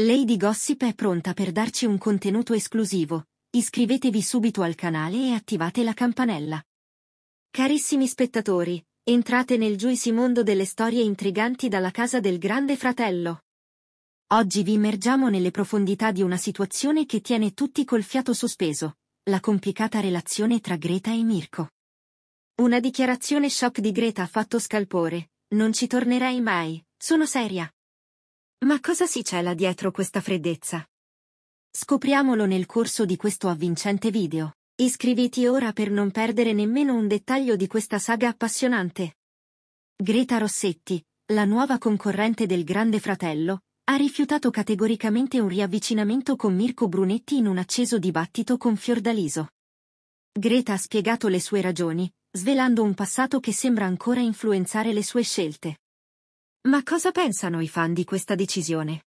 Lady Gossip è pronta per darci un contenuto esclusivo. Iscrivetevi subito al canale e attivate la campanella. Carissimi spettatori, entrate nel juicy mondo delle storie intriganti dalla casa del grande fratello. Oggi vi immergiamo nelle profondità di una situazione che tiene tutti col fiato sospeso, la complicata relazione tra Greta e Mirko. Una dichiarazione shock di Greta ha fatto scalpore, non ci tornerei mai, sono seria. Ma cosa si cela dietro questa freddezza? Scopriamolo nel corso di questo avvincente video. Iscriviti ora per non perdere nemmeno un dettaglio di questa saga appassionante. Greta Rossetti, la nuova concorrente del Grande Fratello, ha rifiutato categoricamente un riavvicinamento con Mirko Brunetti in un acceso dibattito con Fiordaliso. Greta ha spiegato le sue ragioni, svelando un passato che sembra ancora influenzare le sue scelte. Ma cosa pensano i fan di questa decisione?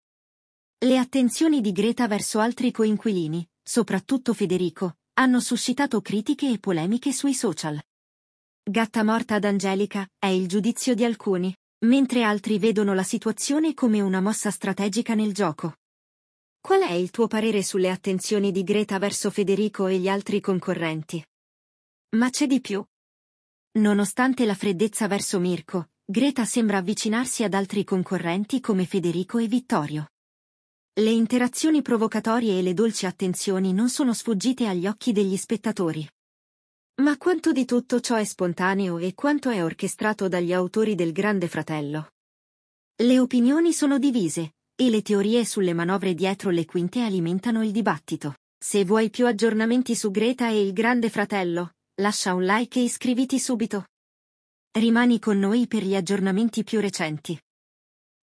Le attenzioni di Greta verso altri coinquilini, soprattutto Federico, hanno suscitato critiche e polemiche sui social. Gatta morta ad Angelica è il giudizio di alcuni, mentre altri vedono la situazione come una mossa strategica nel gioco. Qual è il tuo parere sulle attenzioni di Greta verso Federico e gli altri concorrenti? Ma c'è di più. Nonostante la freddezza verso Mirko, Greta sembra avvicinarsi ad altri concorrenti come Federico e Vittorio. Le interazioni provocatorie e le dolci attenzioni non sono sfuggite agli occhi degli spettatori. Ma quanto di tutto ciò è spontaneo e quanto è orchestrato dagli autori del Grande Fratello? Le opinioni sono divise, e le teorie sulle manovre dietro le quinte alimentano il dibattito. Se vuoi più aggiornamenti su Greta e il Grande Fratello, lascia un like e iscriviti subito. Rimani con noi per gli aggiornamenti più recenti.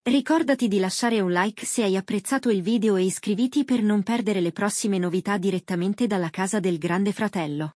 Ricordati di lasciare un like se hai apprezzato il video e iscriviti per non perdere le prossime novità direttamente dalla casa del Grande Fratello.